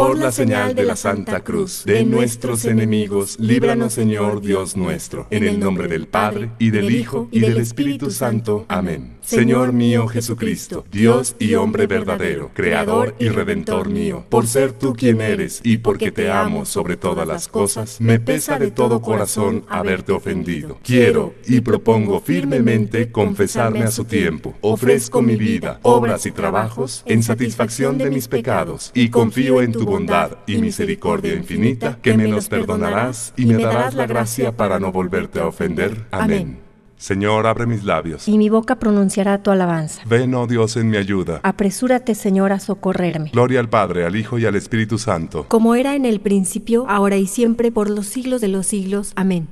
Por la señal de la Santa Cruz, de nuestros enemigos, líbranos Señor Dios nuestro, en el nombre del Padre, y del Hijo, y del Espíritu Santo. Amén. Señor mío Jesucristo, Dios y hombre verdadero, Creador y Redentor mío, por ser tú quien eres y porque te amo sobre todas las cosas, me pesa de todo corazón haberte ofendido. Quiero y propongo firmemente confesarme a su tiempo. Ofrezco mi vida, obras y trabajos en satisfacción de mis pecados y confío en tu bondad y misericordia infinita, que me los perdonarás y me darás la gracia para no volverte a ofender. Amén. Señor, abre mis labios. Y mi boca pronunciará tu alabanza. Ven, oh Dios, en mi ayuda. Apresúrate, Señor, a socorrerme. Gloria al Padre, al Hijo y al Espíritu Santo. Como era en el principio, ahora y siempre, por los siglos de los siglos. Amén.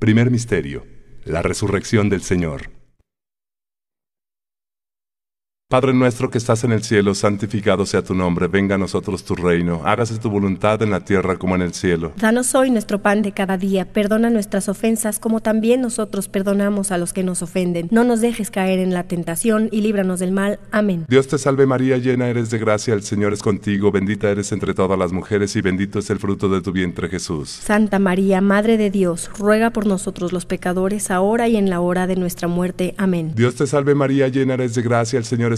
Primer Misterio. La Resurrección del Señor. Padre nuestro que estás en el cielo, santificado sea tu nombre, venga a nosotros tu reino, hágase tu voluntad en la tierra como en el cielo. Danos hoy nuestro pan de cada día, perdona nuestras ofensas como también nosotros perdonamos a los que nos ofenden. No nos dejes caer en la tentación y líbranos del mal. Amén. Dios te salve María, llena eres de gracia, el Señor es contigo, bendita eres entre todas las mujeres y bendito es el fruto de tu vientre Jesús. Santa María, Madre de Dios, ruega por nosotros los pecadores, ahora y en la hora de nuestra muerte. Amén. Dios te salve María, llena eres de gracia, el Señor es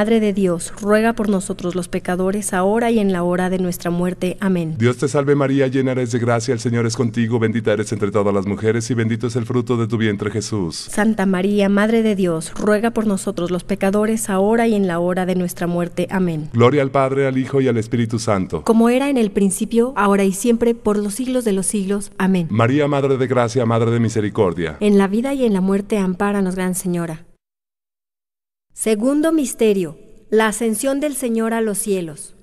Madre de Dios, ruega por nosotros los pecadores, ahora y en la hora de nuestra muerte. Amén. Dios te salve María, llena eres de gracia, el Señor es contigo, bendita eres entre todas las mujeres y bendito es el fruto de tu vientre Jesús. Santa María, Madre de Dios, ruega por nosotros los pecadores, ahora y en la hora de nuestra muerte. Amén. Gloria al Padre, al Hijo y al Espíritu Santo. Como era en el principio, ahora y siempre, por los siglos de los siglos. Amén. María, Madre de Gracia, Madre de Misericordia. En la vida y en la muerte, amparanos Gran Señora. Segundo misterio, la ascensión del Señor a los cielos.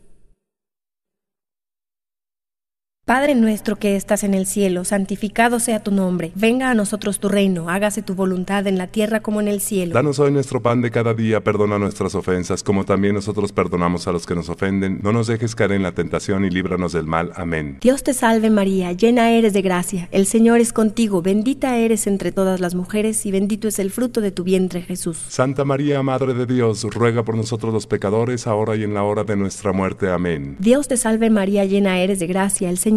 Padre nuestro que estás en el cielo, santificado sea tu nombre, venga a nosotros tu reino, hágase tu voluntad en la tierra como en el cielo. Danos hoy nuestro pan de cada día, perdona nuestras ofensas como también nosotros perdonamos a los que nos ofenden, no nos dejes caer en la tentación y líbranos del mal. Amén. Dios te salve María, llena eres de gracia, el Señor es contigo, bendita eres entre todas las mujeres y bendito es el fruto de tu vientre Jesús. Santa María, Madre de Dios, ruega por nosotros los pecadores, ahora y en la hora de nuestra muerte. Amén. Dios te salve María, llena eres de gracia, el Señor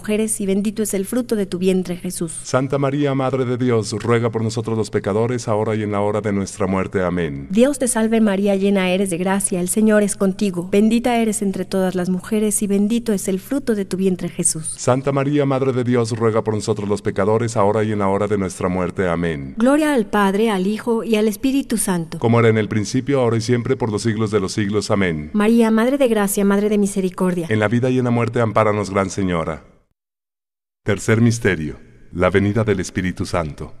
y bendito es el fruto de tu vientre Jesús. Santa María, Madre de Dios, ruega por nosotros los pecadores, ahora y en la hora de nuestra muerte. Amén. Dios te salve María, llena eres de gracia, el Señor es contigo, bendita eres entre todas las mujeres y bendito es el fruto de tu vientre Jesús. Santa María, Madre de Dios, ruega por nosotros los pecadores, ahora y en la hora de nuestra muerte. Amén. Gloria al Padre, al Hijo y al Espíritu Santo. Como era en el principio, ahora y siempre, por los siglos de los siglos. Amén. María, Madre de Gracia, Madre de Misericordia. En la vida y en la muerte, ampáranos, Gran Señora. Tercer misterio, la venida del Espíritu Santo.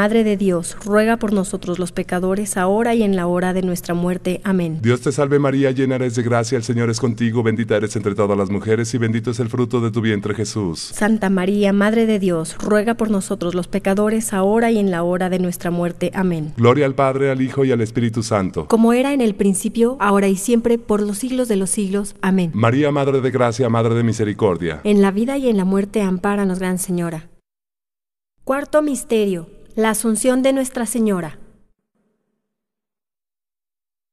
Madre de Dios, ruega por nosotros los pecadores, ahora y en la hora de nuestra muerte. Amén. Dios te salve María, llena eres de gracia, el Señor es contigo, bendita eres entre todas las mujeres y bendito es el fruto de tu vientre Jesús. Santa María, Madre de Dios, ruega por nosotros los pecadores, ahora y en la hora de nuestra muerte. Amén. Gloria al Padre, al Hijo y al Espíritu Santo. Como era en el principio, ahora y siempre, por los siglos de los siglos. Amén. María, Madre de Gracia, Madre de Misericordia. En la vida y en la muerte, ampáranos, Gran Señora. Cuarto misterio la Asunción de Nuestra Señora.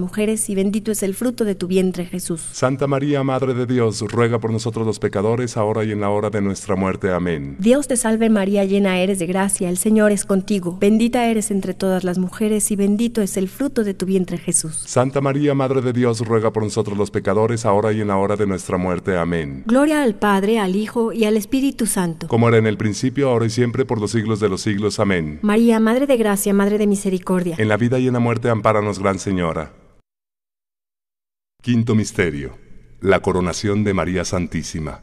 mujeres, y bendito es el fruto de tu vientre, Jesús. Santa María, Madre de Dios, ruega por nosotros los pecadores, ahora y en la hora de nuestra muerte. Amén. Dios te salve María, llena eres de gracia, el Señor es contigo. Bendita eres entre todas las mujeres, y bendito es el fruto de tu vientre, Jesús. Santa María, Madre de Dios, ruega por nosotros los pecadores, ahora y en la hora de nuestra muerte. Amén. Gloria al Padre, al Hijo y al Espíritu Santo. Como era en el principio, ahora y siempre, por los siglos de los siglos. Amén. María, Madre de Gracia, Madre de Misericordia. En la vida y en la muerte, ampáranos, Gran Señora. Quinto Misterio. La coronación de María Santísima.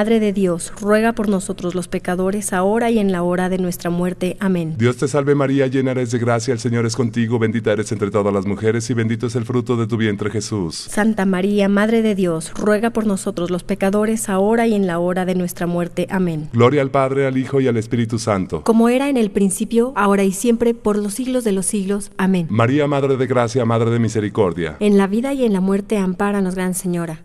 Madre de Dios, ruega por nosotros los pecadores, ahora y en la hora de nuestra muerte. Amén. Dios te salve María, llena eres de gracia, el Señor es contigo, bendita eres entre todas las mujeres y bendito es el fruto de tu vientre Jesús. Santa María, Madre de Dios, ruega por nosotros los pecadores, ahora y en la hora de nuestra muerte. Amén. Gloria al Padre, al Hijo y al Espíritu Santo. Como era en el principio, ahora y siempre, por los siglos de los siglos. Amén. María, Madre de Gracia, Madre de Misericordia. En la vida y en la muerte, amparanos Gran Señora.